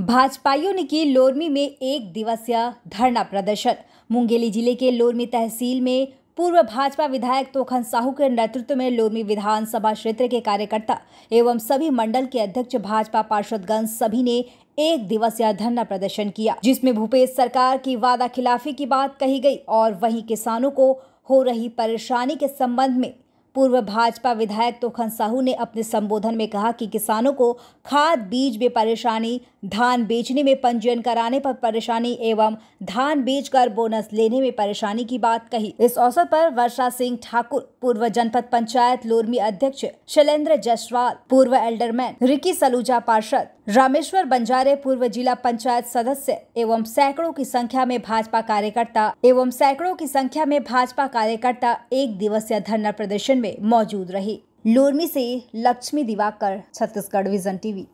भाजपाइयों ने की लोरमी में एक दिवसीय धरना प्रदर्शन मुंगेली जिले के लोरमी तहसील में पूर्व भाजपा विधायक तोखन साहू के नेतृत्व में लोरमी विधानसभा क्षेत्र के कार्यकर्ता एवं सभी मंडल के अध्यक्ष भाजपा पार्षदगण सभी ने एक दिवसीय धरना प्रदर्शन किया जिसमें भूपेश सरकार की वादा खिलाफी की बात कही गई और वहीं किसानों को हो रही परेशानी के संबंध में पूर्व भाजपा विधायक तोखन साहू ने अपने संबोधन में कहा कि किसानों को खाद बीज में परेशानी धान बेचने में पंजीयन कराने पर परेशानी एवं धान बेचकर बोनस लेने में परेशानी की बात कही इस अवसर पर वर्षा सिंह ठाकुर पूर्व जनपद पंचायत लोरमी अध्यक्ष शैलेंद्र जसवाल पूर्व एल्डरमैन रिकी सलूजा पार्षद रामेश्वर बंजारे पूर्व जिला पंचायत सदस्य एवं सैकड़ों की संख्या में भाजपा कार्यकर्ता एवं सैकड़ों की संख्या में भाजपा कार्यकर्ता एक दिवसीय धरना प्रदर्शन में में मौजूद रही लोरमी से लक्ष्मी दिवाकर छत्तीसगढ़ विजन टीवी